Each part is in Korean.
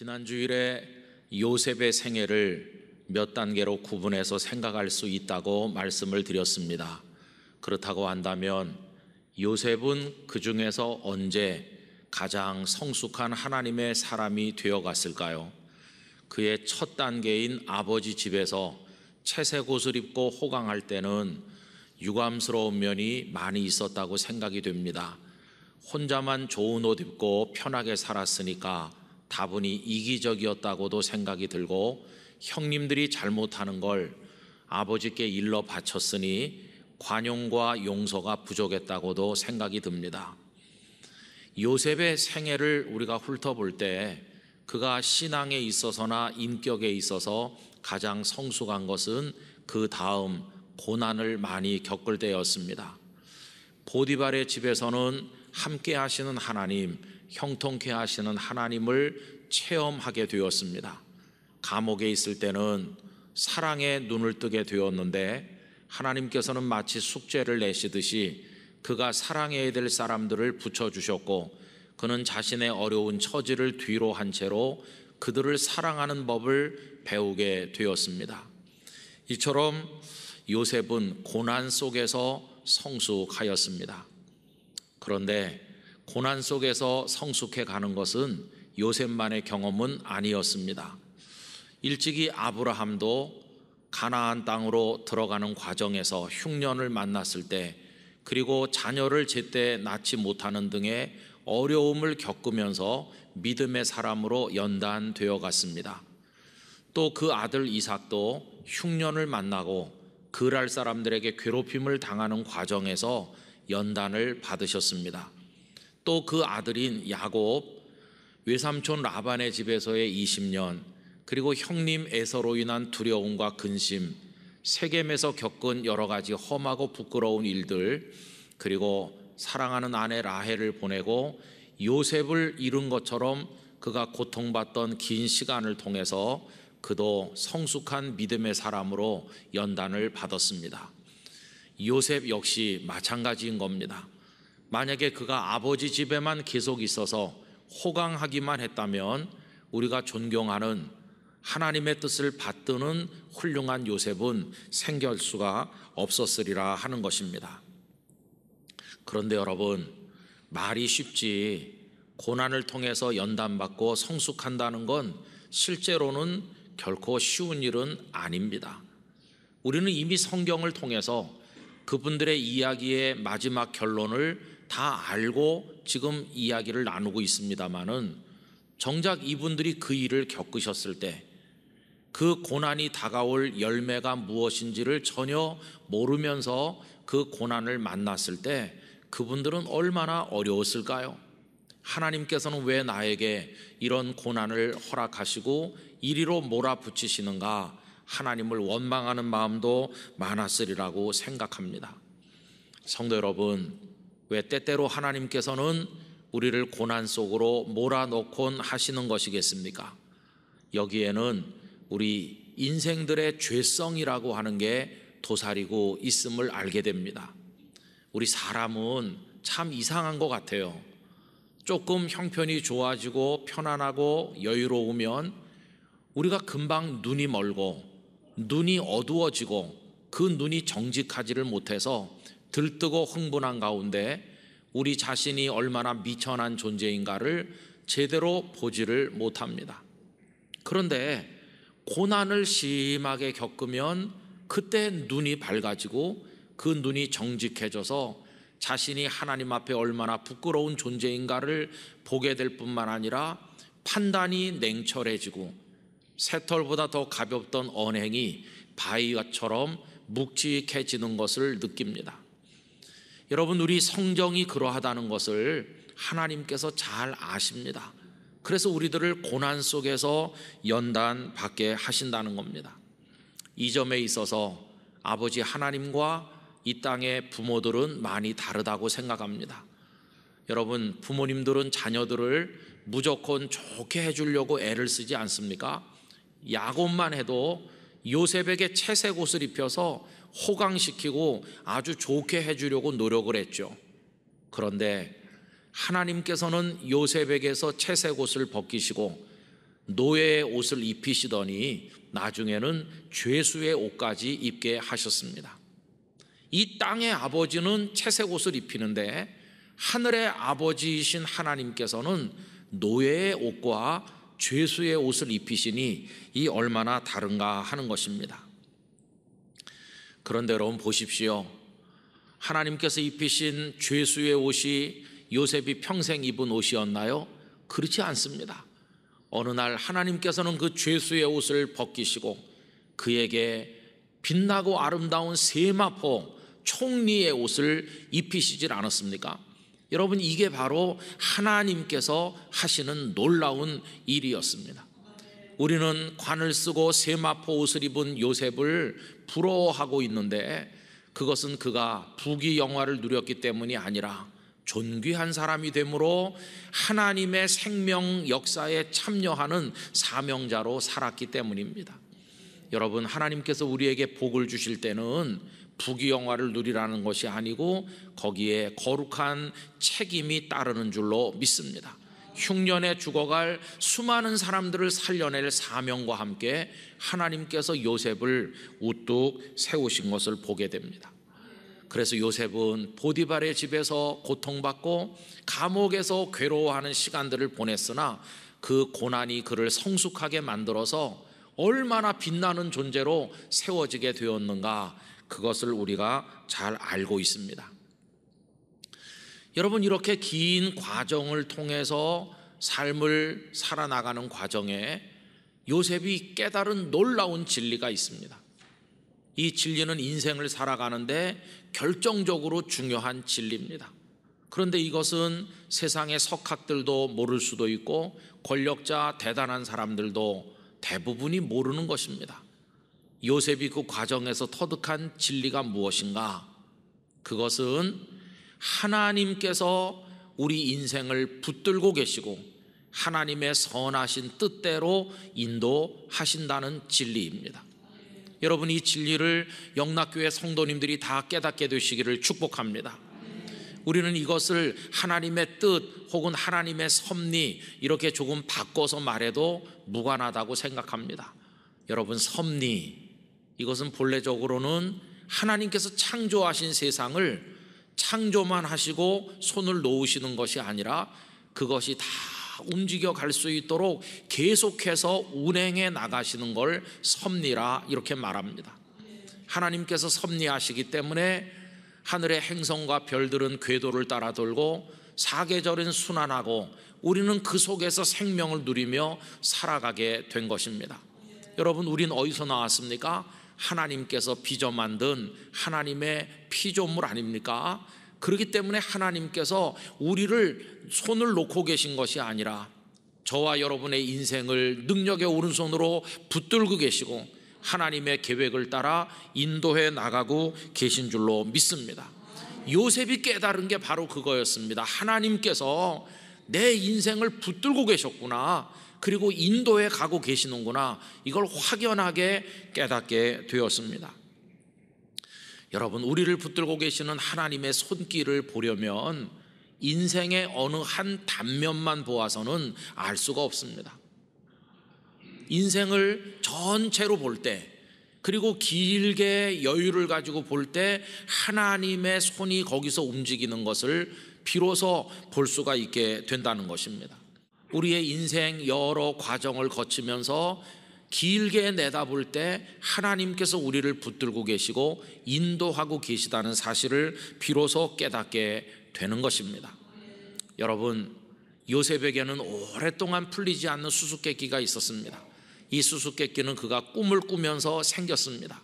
지난 주일에 요셉의 생애를 몇 단계로 구분해서 생각할 수 있다고 말씀을 드렸습니다. 그렇다고 한다면 요셉은 그 중에서 언제 가장 성숙한 하나님의 사람이 되어 갔을까요? 그의 첫 단계인 아버지 집에서 채색 옷을 입고 호강할 때는 유감스러운 면이 많이 있었다고 생각이 됩니다. 혼자만 좋은 옷 입고 편하게 살았으니까 다분히 이기적이었다고도 생각이 들고 형님들이 잘못하는 걸 아버지께 일러 바쳤으니 관용과 용서가 부족했다고도 생각이 듭니다. 요셉의 생애를 우리가 훑어볼 때 그가 신앙에 있어서나 인격에 있어서 가장 성숙한 것은 그 다음 고난을 많이 겪을 때였습니다. 보디발의 집에서는 함께 하시는 하나님, 형통케 하시는 하나님을 체험하게 되었습니다. 감옥에 있을 때는 사랑의 눈을 뜨게 되었는데 하나님께서는 마치 숙제를 내시듯이 그가 사랑해야 될 사람들을 붙여주셨고 그는 자신의 어려운 처지를 뒤로 한 채로 그들을 사랑하는 법을 배우게 되었습니다. 이처럼 요셉은 고난 속에서 성숙하였습니다. 그런데 고난 속에서 성숙해 가는 것은 요셉만의 경험은 아니었습니다. 일찍이 아브라함도 가나안 땅으로 들어가는 과정에서 흉년을 만났을 때 그리고 자녀를 제때 낳지 못하는 등의 어려움을 겪으면서 믿음의 사람으로 연단되어 갔습니다. 또 그 아들 이삭도 흉년을 만나고 그랄 사람들에게 괴롭힘을 당하는 과정에서 연단을 받으셨습니다. 또그 아들인 야곱, 외삼촌 라반의 집에서의 20년, 그리고 형님 에서로 인한 두려움과 근심, 세겜에서 겪은 여러 가지 험하고 부끄러운 일들, 그리고 사랑하는 아내 라헬을 보내고 요셉을 잃은 것처럼 그가 고통받던 긴 시간을 통해서 그도 성숙한 믿음의 사람으로 연단을 받았습니다. 요셉 역시 마찬가지인 겁니다. 만약에 그가 아버지 집에만 계속 있어서 호강하기만 했다면 우리가 존경하는 하나님의 뜻을 받드는 훌륭한 요셉은 생겨날 수가 없었으리라 하는 것입니다. 그런데 여러분, 말이 쉽지 고난을 통해서 연단받고 성숙한다는 건 실제로는 결코 쉬운 일은 아닙니다. 우리는 이미 성경을 통해서 그분들의 이야기의 마지막 결론을 다 알고 지금 이야기를 나누고 있습니다만은 정작 이분들이 그 일을 겪으셨을 때 그 고난이 다가올 열매가 무엇인지를 전혀 모르면서 그 고난을 만났을 때 그분들은 얼마나 어려웠을까요? 하나님께서는 왜 나에게 이런 고난을 허락하시고 이리로 몰아붙이시는가 하나님을 원망하는 마음도 많았으리라고 생각합니다. 성도 여러분, 왜 때때로 하나님께서는 우리를 고난 속으로 몰아넣곤 하시는 것이겠습니까? 여기에는 우리 인생들의 죄성이라고 하는 게 도사리고 있음을 알게 됩니다. 우리 사람은 참 이상한 것 같아요. 조금 형편이 좋아지고 편안하고 여유로우면 우리가 금방 눈이 멀고 눈이 어두워지고 그 눈이 정직하지를 못해서 들뜨고 흥분한 가운데 우리 자신이 얼마나 미천한 존재인가를 제대로 보지를 못합니다. 그런데 고난을 심하게 겪으면 그때 눈이 밝아지고 그 눈이 정직해져서 자신이 하나님 앞에 얼마나 부끄러운 존재인가를 보게 될 뿐만 아니라 판단이 냉철해지고 새털보다 더 가볍던 언행이 바위처럼 묵직해지는 것을 느낍니다. 여러분 우리 성정이 그러하다는 것을 하나님께서 잘 아십니다. 그래서 우리들을 고난 속에서 연단 받게 하신다는 겁니다. 이 점에 있어서 아버지 하나님과 이 땅의 부모들은 많이 다르다고 생각합니다. 여러분, 부모님들은 자녀들을 무조건 좋게 해주려고 애를 쓰지 않습니까? 야곱만 해도 요셉에게 채색 옷을 입혀서 호강시키고 아주 좋게 해주려고 노력을 했죠. 그런데 하나님께서는 요셉에게서 채색 옷을 벗기시고 노예의 옷을 입히시더니 나중에는 죄수의 옷까지 입게 하셨습니다. 이 땅의 아버지는 채색 옷을 입히는데 하늘의 아버지이신 하나님께서는 노예의 옷과 죄수의 옷을 입히시니 이 얼마나 다른가 하는 것입니다. 그런데 여러분 보십시오. 하나님께서 입히신 죄수의 옷이 요셉이 평생 입은 옷이었나요? 그렇지 않습니다. 어느 날 하나님께서는 그 죄수의 옷을 벗기시고 그에게 빛나고 아름다운 세마포 총리의 옷을 입히시질 않았습니까? 여러분 이게 바로 하나님께서 하시는 놀라운 일이었습니다. 우리는 관을 쓰고 세마포 옷을 입은 요셉을 부러워하고 있는데 그것은 그가 부귀 영화를 누렸기 때문이 아니라 존귀한 사람이 되므로 하나님의 생명 역사에 참여하는 사명자로 살았기 때문입니다. 여러분 하나님께서 우리에게 복을 주실 때는 부귀 영화를 누리라는 것이 아니고 거기에 거룩한 책임이 따르는 줄로 믿습니다. 흉년에 죽어갈 수많은 사람들을 살려낼 사명과 함께 하나님께서 요셉을 우뚝 세우신 것을 보게 됩니다. 그래서 요셉은 보디발의 집에서 고통받고 감옥에서 괴로워하는 시간들을 보냈으나 그 고난이 그를 성숙하게 만들어서 얼마나 빛나는 존재로 세워지게 되었는가 그것을 우리가 잘 알고 있습니다. 여러분 이렇게 긴 과정을 통해서 삶을 살아나가는 과정에 요셉이 깨달은 놀라운 진리가 있습니다. 이 진리는 인생을 살아가는데 결정적으로 중요한 진리입니다. 그런데 이것은 세상의 석학들도 모를 수도 있고 권력자 대단한 사람들도 대부분이 모르는 것입니다. 요셉이 그 과정에서 터득한 진리가 무엇인가? 그것은 하나님께서 우리 인생을 붙들고 계시고 하나님의 선하신 뜻대로 인도하신다는 진리입니다. 여러분 이 진리를 영락교회 성도님들이 다 깨닫게 되시기를 축복합니다. 우리는 이것을 하나님의 뜻 혹은 하나님의 섭리 이렇게 조금 바꿔서 말해도 무관하다고 생각합니다. 여러분 섭리 이것은 본래적으로는 하나님께서 창조하신 세상을 창조만 하시고 손을 놓으시는 것이 아니라 그것이 다 움직여 갈 수 있도록 계속해서 운행해 나가시는 걸 섭리라 이렇게 말합니다. 하나님께서 섭리하시기 때문에 하늘의 행성과 별들은 궤도를 따라 돌고 사계절은 순환하고 우리는 그 속에서 생명을 누리며 살아가게 된 것입니다. 여러분, 우린 어디서 나왔습니까? 하나님께서 빚어 만든 하나님의 피조물 아닙니까? 그렇기 때문에 하나님께서 우리를 손을 놓고 계신 것이 아니라 저와 여러분의 인생을 능력의 오른손으로 붙들고 계시고 하나님의 계획을 따라 인도해 나가고 계신 줄로 믿습니다. 요셉이 깨달은 게 바로 그거였습니다. 하나님께서 내 인생을 붙들고 계셨구나. 그리고 인도에 가고 계시는구나. 이걸 확연하게 깨닫게 되었습니다. 여러분, 우리를 붙들고 계시는 하나님의 손길을 보려면 인생의 어느 한 단면만 보아서는 알 수가 없습니다. 인생을 전체로 볼 때, 그리고 길게 여유를 가지고 볼 때 하나님의 손이 거기서 움직이는 것을 비로소 볼 수가 있게 된다는 것입니다. 우리의 인생 여러 과정을 거치면서 길게 내다볼 때 하나님께서 우리를 붙들고 계시고 인도하고 계시다는 사실을 비로소 깨닫게 되는 것입니다. 여러분, 요셉에게는 오랫동안 풀리지 않는 수수께끼가 있었습니다. 이 수수께끼는 그가 꿈을 꾸면서 생겼습니다.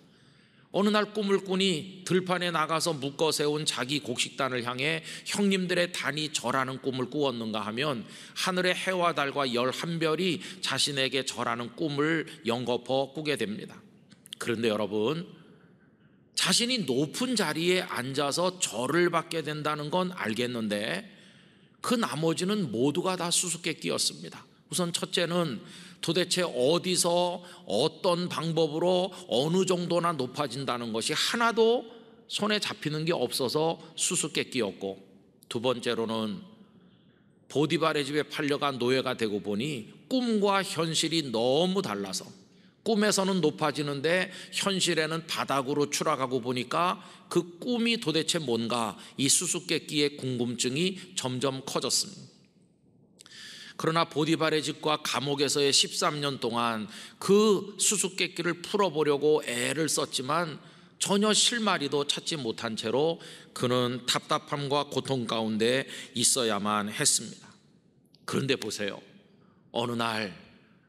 어느 날 꿈을 꾸니 들판에 나가서 묶어 세운 자기 곡식단을 향해 형님들의 단이 절하는 꿈을 꾸었는가 하면 하늘의 해와 달과 열한 별이 자신에게 절하는 꿈을 연거퍼 꾸게 됩니다. 그런데 여러분, 자신이 높은 자리에 앉아서 절을 받게 된다는 건 알겠는데 그 나머지는 모두가 다 수수께끼였습니다. 우선 첫째는 도대체 어디서 어떤 방법으로 어느 정도나 높아진다는 것이 하나도 손에 잡히는 게 없어서 수수께끼였고 두 번째로는 보디발의 집에 팔려간 노예가 되고 보니 꿈과 현실이 너무 달라서 꿈에서는 높아지는데 현실에는 바닥으로 추락하고 보니까 그 꿈이 도대체 뭔가 이 수수께끼의 궁금증이 점점 커졌습니다. 그러나 보디발의 집과 감옥에서의 13년 동안 그 수수께끼를 풀어보려고 애를 썼지만 전혀 실마리도 찾지 못한 채로 그는 답답함과 고통 가운데 있어야만 했습니다. 그런데 보세요. 어느 날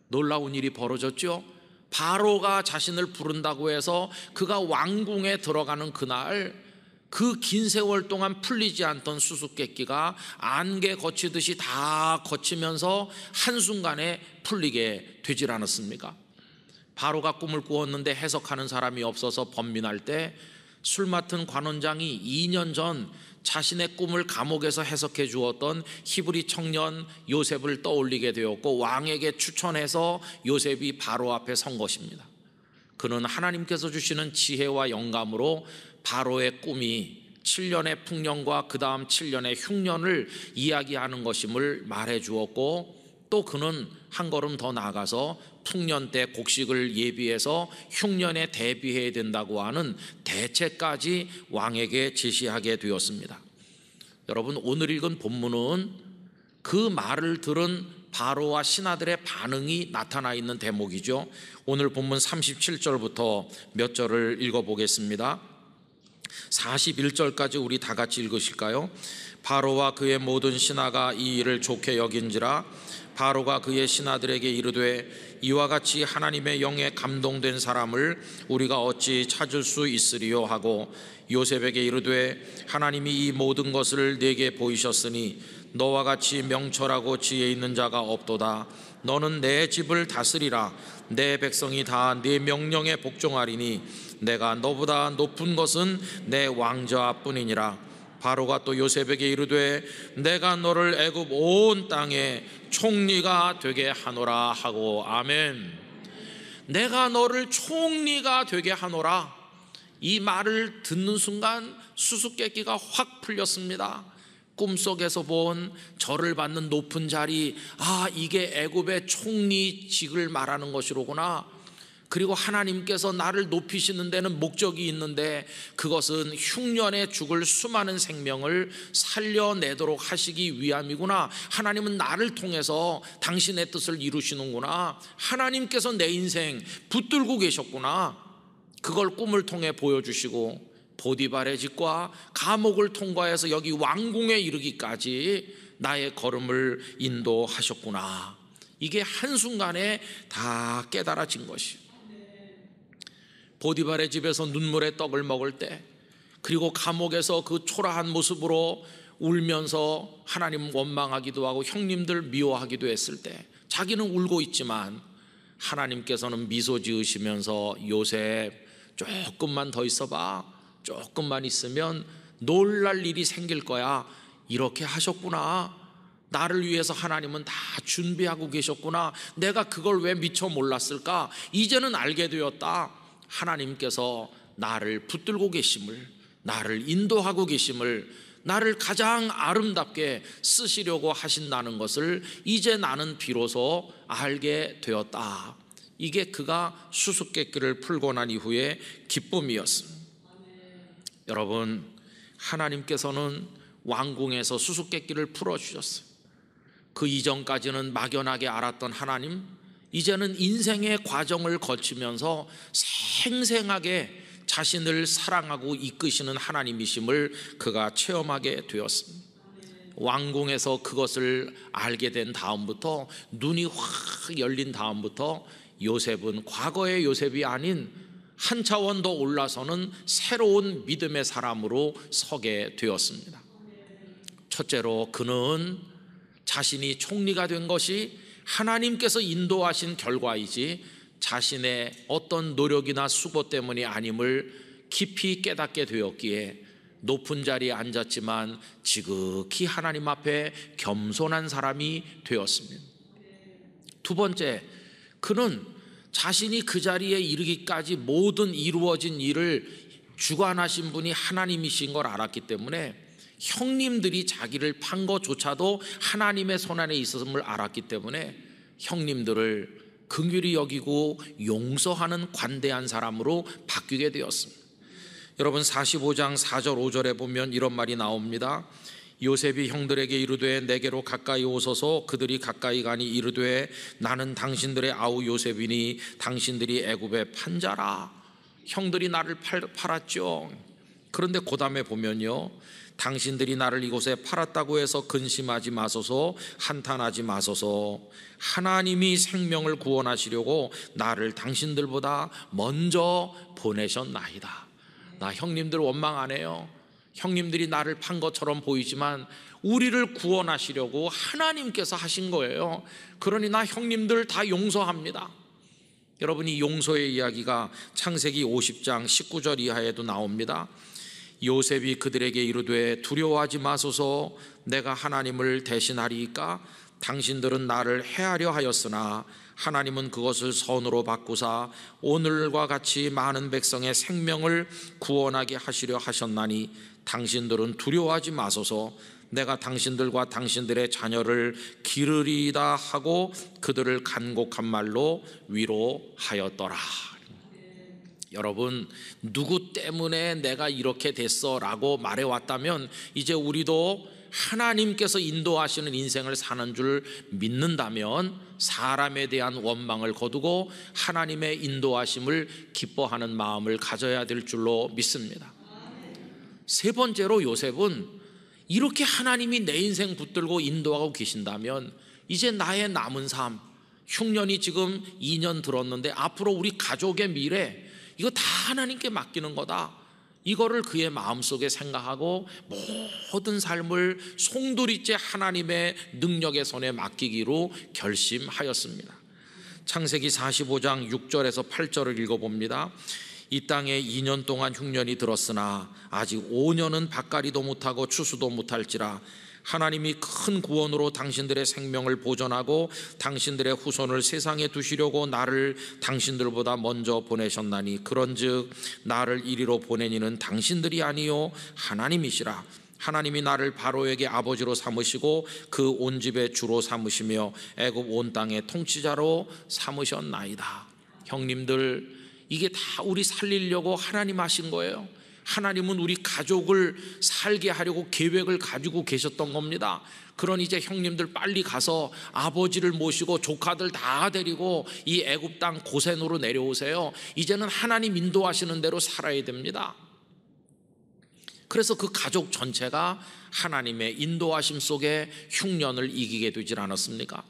놀라운 일이 벌어졌죠. 바로가 자신을 부른다고 해서 그가 왕궁에 들어가는 그날 그긴 세월 동안 풀리지 않던 수수께끼가 안개 거치듯이 다 거치면서 한순간에 풀리게 되질 않았습니까? 바로가 꿈을 꾸었는데 해석하는 사람이 없어서 번민할 때 술 맡은 관원장이 2년 전 자신의 꿈을 감옥에서 해석해 주었던 히브리 청년 요셉을 떠올리게 되었고 왕에게 추천해서 요셉이 바로 앞에 선 것입니다. 그는 하나님께서 주시는 지혜와 영감으로 바로의 꿈이 7년의 풍년과 그 다음 7년의 흉년을 이야기하는 것임을 말해 주었고 또 그는 한 걸음 더 나아가서 풍년 때 곡식을 예비해서 흉년에 대비해야 된다고 하는 대책까지 왕에게 제시하게 되었습니다. 여러분 오늘 읽은 본문은 그 말을 들은 바로와 신하들의 반응이 나타나 있는 대목이죠. 오늘 본문 37절부터 몇 절을 읽어보겠습니다. 41절까지 우리 다 같이 읽으실까요? 바로와 그의 모든 신하가 이 일을 좋게 여긴지라 바로가 그의 신하들에게 이르되 이와 같이 하나님의 영에 감동된 사람을 우리가 어찌 찾을 수 있으리요 하고 요셉에게 이르되 하나님이 이 모든 것을 내게 보이셨으니 너와 같이 명철하고 지혜 있는 자가 없도다. 너는 내 집을 다스리라. 내 백성이 다 네 명령에 복종하리니 내가 너보다 높은 것은 내 왕자뿐이니라. 바로가 또 요셉에게 이르되 내가 너를 애굽 온 땅에 총리가 되게 하노라 하고 아멘. 내가 너를 총리가 되게 하노라. 이 말을 듣는 순간 수수께끼가 확 풀렸습니다. 꿈속에서 본 저를 받는 높은 자리, 아, 이게 애굽의 총리직을 말하는 것이로구나. 그리고 하나님께서 나를 높이시는 데는 목적이 있는데 그것은 흉년에 죽을 수많은 생명을 살려내도록 하시기 위함이구나. 하나님은 나를 통해서 당신의 뜻을 이루시는구나. 하나님께서 내 인생 붙들고 계셨구나. 그걸 꿈을 통해 보여주시고 보디발의 집과 감옥을 통과해서 여기 왕궁에 이르기까지 나의 걸음을 인도하셨구나. 이게 한순간에 다 깨달아진 것이. 보디발의 집에서 눈물의 떡을 먹을 때, 그리고 감옥에서 그 초라한 모습으로 울면서 하나님 원망하기도 하고 형님들 미워하기도 했을 때, 자기는 울고 있지만 하나님께서는 미소 지으시면서 요새 조금만 더 있어봐. 조금만 있으면 놀랄 일이 생길 거야. 이렇게 하셨구나. 나를 위해서 하나님은 다 준비하고 계셨구나. 내가 그걸 왜 미처 몰랐을까? 이제는 알게 되었다. 하나님께서 나를 붙들고 계심을, 나를 인도하고 계심을, 나를 가장 아름답게 쓰시려고 하신다는 것을 이제 나는 비로소 알게 되었다. 이게 그가 수수께끼를 풀고 난 이후의 기쁨이었습니다. 여러분 하나님께서는 왕궁에서 수수께끼를 풀어주셨어요. 그 이전까지는 막연하게 알았던 하나님 이제는 인생의 과정을 거치면서 생생하게 자신을 사랑하고 이끄시는 하나님이심을 그가 체험하게 되었습니다. 왕궁에서 그것을 알게 된 다음부터 눈이 확 열린 다음부터 요셉은 과거의 요셉이 아닌 한 차원 더 올라서는 새로운 믿음의 사람으로 서게 되었습니다. 첫째로 그는 자신이 총리가 된 것이 하나님께서 인도하신 결과이지 자신의 어떤 노력이나 수고 때문이 아님을 깊이 깨닫게 되었기에 높은 자리에 앉았지만 지극히 하나님 앞에 겸손한 사람이 되었습니다. 두 번째, 그는 자신이 그 자리에 이르기까지 모든 이루어진 일을 주관하신 분이 하나님이신 걸 알았기 때문에 형님들이 자기를 판 것조차도 하나님의 손안에 있었음을 알았기 때문에 형님들을 긍휼히 여기고 용서하는 관대한 사람으로 바뀌게 되었습니다. 여러분 45장 4절 5절에 보면 이런 말이 나옵니다. 요셉이 형들에게 이르되 내게로 가까이 오소서 그들이 가까이 가니 이르되 나는 당신들의 아우 요셉이니 당신들이 애굽의 판자라 형들이 나를 팔, 팔았죠 그런데 그 다음에 보면요 당신들이 나를 이곳에 팔았다고 해서 근심하지 마소서 한탄하지 마소서 하나님이 생명을 구원하시려고 나를 당신들보다 먼저 보내셨나이다 나 형님들 원망 안 해요 형님들이 나를 판 것처럼 보이지만 우리를 구원하시려고 하나님께서 하신 거예요. 그러니 나 형님들 다 용서합니다. 여러분이 용서의 이야기가 창세기 50장 19절 이하에도 나옵니다. 요셉이 그들에게 이르되 두려워하지 마소서 내가 하나님을 대신하리이까 당신들은 나를 해하려 하였으나 하나님은 그것을 선으로 바꾸사 오늘과 같이 많은 백성의 생명을 구원하게 하시려 하셨나니 당신들은 두려워하지 마소서 내가 당신들과 당신들의 자녀를 기르리다 하고 그들을 간곡한 말로 위로하였더라. 여러분 누구 때문에 내가 이렇게 됐어라고 말해왔다면 이제 우리도 하나님께서 인도하시는 인생을 사는 줄 믿는다면 사람에 대한 원망을 거두고 하나님의 인도하심을 기뻐하는 마음을 가져야 될 줄로 믿습니다. 세 번째로 요셉은 이렇게 하나님이 내 인생 붙들고 인도하고 계신다면 이제 나의 남은 삶, 흉년이 지금 2년 들었는데 앞으로 우리 가족의 미래, 이거 다 하나님께 맡기는 거다. 이거를 그의 마음속에 생각하고 모든 삶을 송두리째 하나님의 능력의 손에 맡기기로 결심하였습니다. 창세기 45장 6절에서 8절을 읽어봅니다. 이 땅에 2년 동안 흉년이 들었으나 아직 5년은 밭갈이도 못하고 추수도 못할지라 하나님이 큰 구원으로 당신들의 생명을 보존하고 당신들의 후손을 세상에 두시려고 나를 당신들보다 먼저 보내셨나니 그런즉 나를 이리로 보내니는 당신들이 아니요 하나님이시라 하나님이 나를 바로에게 아버지로 삼으시고 그 온 집의 주로 삼으시며 애굽 온 땅의 통치자로 삼으셨나이다. 형님들 이게 다 우리 살리려고 하나님 하신 거예요. 하나님은 우리 가족을 살게 하려고 계획을 가지고 계셨던 겁니다. 그런 이제 형님들 빨리 가서 아버지를 모시고 조카들 다 데리고 이 애굽 땅 고센으로 내려오세요. 이제는 하나님 인도하시는 대로 살아야 됩니다. 그래서 그 가족 전체가 하나님의 인도하심 속에 흉년을 이기게 되질 않았습니까?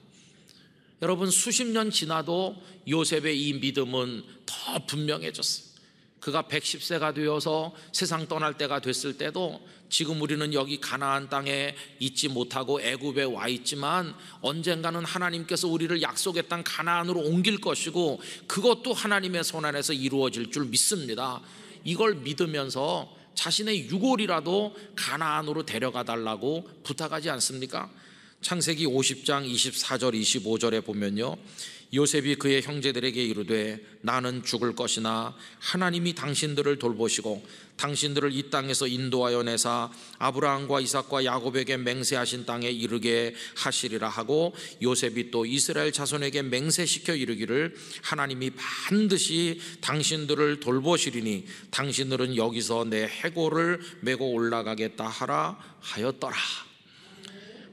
여러분 수십 년 지나도 요셉의 이 믿음은 더 분명해졌어요. 그가 110세가 되어서 세상 떠날 때가 됐을 때도 지금 우리는 여기 가나안 땅에 있지 못하고 애굽에 와 있지만 언젠가는 하나님께서 우리를 약속의 땅 가나안으로 옮길 것이고 그것도 하나님의 손안에서 이루어질 줄 믿습니다. 이걸 믿으면서 자신의 유골이라도 가나안으로 데려가 달라고 부탁하지 않습니까? 창세기 50장 24절 25절에 보면요. 요셉이 그의 형제들에게 이르되 나는 죽을 것이나 하나님이 당신들을 돌보시고 당신들을 이 땅에서 인도하여 내사 아브라함과 이삭과 야곱에게 맹세하신 땅에 이르게 하시리라 하고 요셉이 또 이스라엘 자손에게 맹세시켜 이르기를 하나님이 반드시 당신들을 돌보시리니 당신들은 여기서 내 해고를 메고 올라가겠다 하라 하였더라.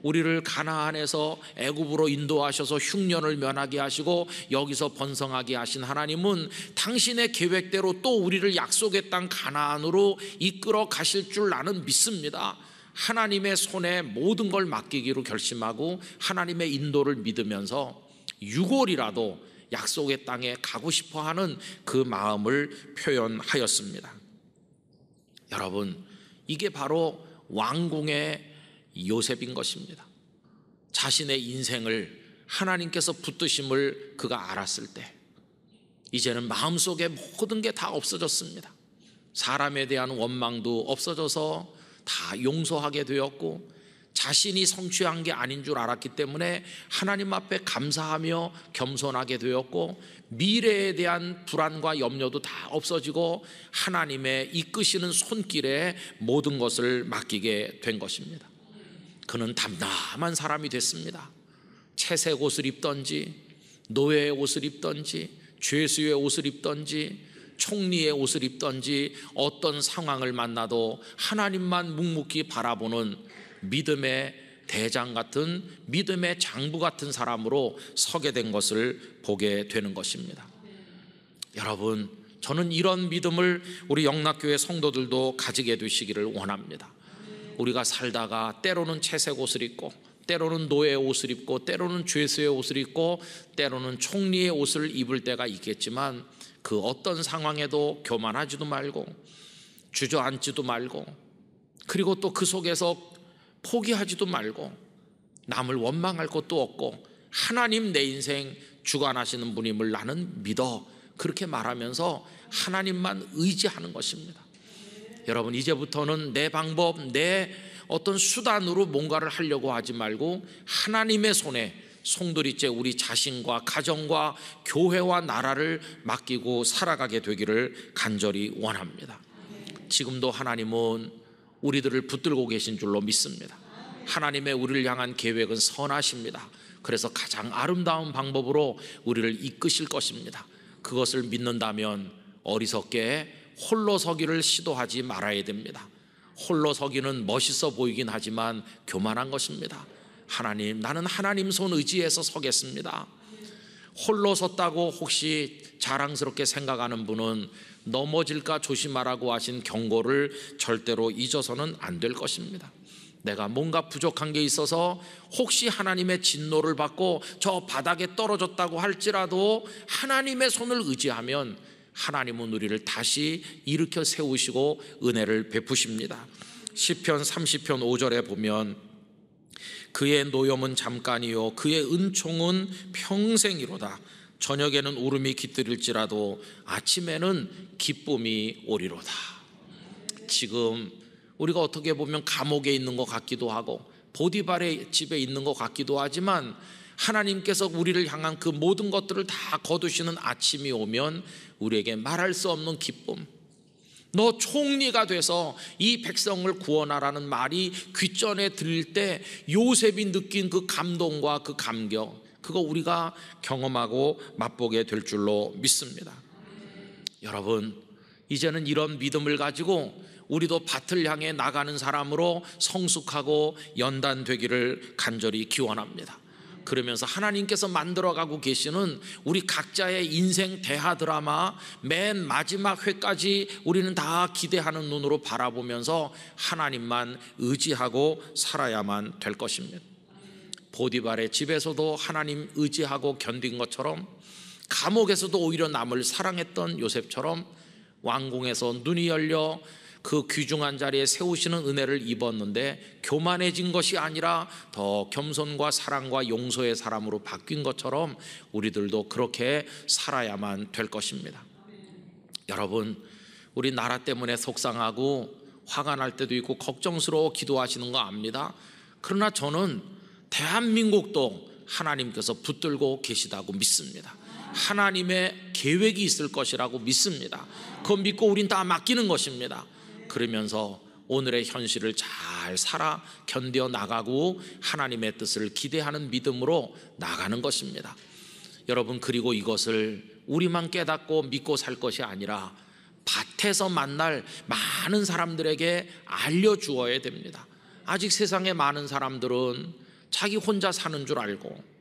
우리를 가나안에서 애굽으로 인도하셔서 흉년을 면하게 하시고 여기서 번성하게 하신 하나님은 당신의 계획대로 또 우리를 약속의 땅 가나안으로 이끌어 가실 줄 나는 믿습니다. 하나님의 손에 모든 걸 맡기기로 결심하고 하나님의 인도를 믿으면서 6월이라도 약속의 땅에 가고 싶어 하는 그 마음을 표현하였습니다. 여러분, 이게 바로 왕궁의 요셉인 것입니다. 자신의 인생을 하나님께서 붙드심을 그가 알았을 때 이제는 마음속에 모든 게 다 없어졌습니다. 사람에 대한 원망도 없어져서 다 용서하게 되었고 자신이 성취한 게 아닌 줄 알았기 때문에 하나님 앞에 감사하며 겸손하게 되었고 미래에 대한 불안과 염려도 다 없어지고 하나님의 이끄시는 손길에 모든 것을 맡기게 된 것입니다. 그는 담담한 사람이 됐습니다. 채색 옷을 입던지 노예의 옷을 입던지 죄수의 옷을 입던지 총리의 옷을 입던지 어떤 상황을 만나도 하나님만 묵묵히 바라보는 믿음의 대장 같은 믿음의 장부 같은 사람으로 서게 된 것을 보게 되는 것입니다. 여러분, 저는 이런 믿음을 우리 영락교회 성도들도 가지게 되시기를 원합니다. 우리가 살다가 때로는 채색 옷을 입고 때로는 노예의 옷을 입고 때로는 죄수의 옷을 입고 때로는 총리의 옷을 입을 때가 있겠지만 그 어떤 상황에도 교만하지도 말고 주저앉지도 말고 그리고 또 그 속에서 포기하지도 말고 남을 원망할 것도 없고 하나님 내 인생 주관하시는 분임을 나는 믿어 그렇게 말하면서 하나님만 의지하는 것입니다. 여러분 이제부터는 내 방법, 내 어떤 수단으로 뭔가를 하려고 하지 말고 하나님의 손에 송두리째 우리 자신과 가정과 교회와 나라를 맡기고 살아가게 되기를 간절히 원합니다. 지금도 하나님은 우리들을 붙들고 계신 줄로 믿습니다. 하나님의 우리를 향한 계획은 선하십니다. 그래서 가장 아름다운 방법으로 우리를 이끄실 것입니다. 그것을 믿는다면 어리석게 홀로 서기를 시도하지 말아야 됩니다. 홀로 서기는 멋있어 보이긴 하지만 교만한 것입니다. 하나님, 나는 하나님 손 의지해서 서겠습니다. 홀로 섰다고 혹시 자랑스럽게 생각하는 분은 넘어질까 조심하라고 하신 경고를 절대로 잊어서는 안 될 것입니다. 내가 뭔가 부족한 게 있어서 혹시 하나님의 진노를 받고 저 바닥에 떨어졌다고 할지라도 하나님의 손을 의지하면 하나님은 우리를 다시 일으켜 세우시고 은혜를 베푸십니다. 시편 30편 5절에 보면 그의 노염은 잠깐이요 그의 은총은 평생이로다. 저녁에는 울음이 깃들일지라도 아침에는 기쁨이 오리로다. 지금 우리가 어떻게 보면 감옥에 있는 것 같기도 하고 보디발의 집에 있는 것 같기도 하지만 하나님께서 우리를 향한 그 모든 것들을 다 거두시는 아침이 오면 우리에게 말할 수 없는 기쁨. 너 총리가 돼서 이 백성을 구원하라는 말이 귓전에 들릴 때 요셉이 느낀 그 감동과 그 감격, 그거 우리가 경험하고 맛보게 될 줄로 믿습니다. 여러분, 이제는 이런 믿음을 가지고 우리도 밭을 향해 나가는 사람으로 성숙하고 연단되기를 간절히 기원합니다. 그러면서 하나님께서 만들어가고 계시는 우리 각자의 인생 대하 드라마 맨 마지막 회까지 우리는 다 기대하는 눈으로 바라보면서 하나님만 의지하고 살아야만 될 것입니다. 보디발의 집에서도 하나님 의지하고 견딘 것처럼 감옥에서도 오히려 남을 사랑했던 요셉처럼 왕궁에서 눈이 열려 그 귀중한 자리에 세우시는 은혜를 입었는데 교만해진 것이 아니라 더 겸손과 사랑과 용서의 사람으로 바뀐 것처럼 우리들도 그렇게 살아야만 될 것입니다. 여러분, 우리 나라 때문에 속상하고 화가 날 때도 있고 걱정스러워 기도하시는 거 압니다. 그러나 저는 대한민국도 하나님께서 붙들고 계시다고 믿습니다. 하나님의 계획이 있을 것이라고 믿습니다. 그 믿고 우린 다 맡기는 것입니다. 그러면서 오늘의 현실을 잘 살아 견뎌 나가고 하나님의 뜻을 기대하는 믿음으로 나가는 것입니다. 여러분 그리고 이것을 우리만 깨닫고 믿고 살 것이 아니라 밭에서 만날 많은 사람들에게 알려 주어야 됩니다. 아직 세상의 많은 사람들은 자기 혼자 사는 줄 알고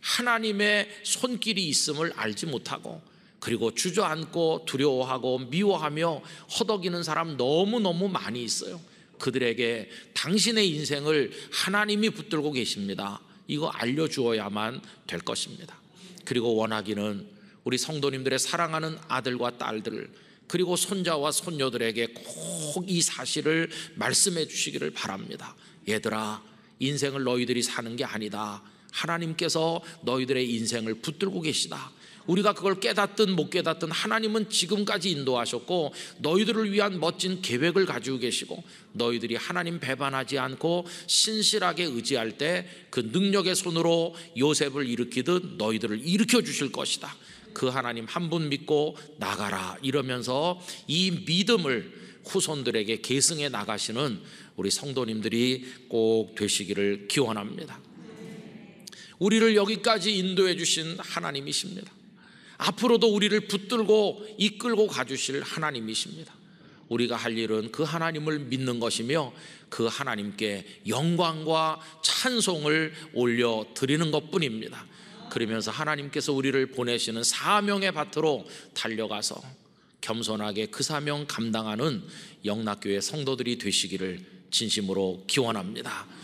하나님의 손길이 있음을 알지 못하고 그리고 주저앉고 두려워하고 미워하며 허덕이는 사람 너무너무 많이 있어요. 그들에게 당신의 인생을 하나님이 붙들고 계십니다. 이거 알려주어야만 될 것입니다. 그리고 원하기는 우리 성도님들의 사랑하는 아들과 딸들, 그리고 손자와 손녀들에게 꼭 이 사실을 말씀해 주시기를 바랍니다. 얘들아, 인생을 너희들이 사는 게 아니다. 하나님께서 너희들의 인생을 붙들고 계시다. 우리가 그걸 깨닫든 못 깨닫든 하나님은 지금까지 인도하셨고 너희들을 위한 멋진 계획을 가지고 계시고 너희들이 하나님 배반하지 않고 신실하게 의지할 때 그 능력의 손으로 요셉을 일으키듯 너희들을 일으켜 주실 것이다. 그 하나님 한 분 믿고 나가라 이러면서 이 믿음을 후손들에게 계승해 나가시는 우리 성도님들이 꼭 되시기를 기원합니다. 우리를 여기까지 인도해 주신 하나님이십니다. 앞으로도 우리를 붙들고 이끌고 가주실 하나님이십니다. 우리가 할 일은 그 하나님을 믿는 것이며 그 하나님께 영광과 찬송을 올려드리는 것 뿐입니다. 그러면서 하나님께서 우리를 보내시는 사명의 밭으로 달려가서 겸손하게 그 사명 감당하는 영락교회 성도들이 되시기를 진심으로 기원합니다.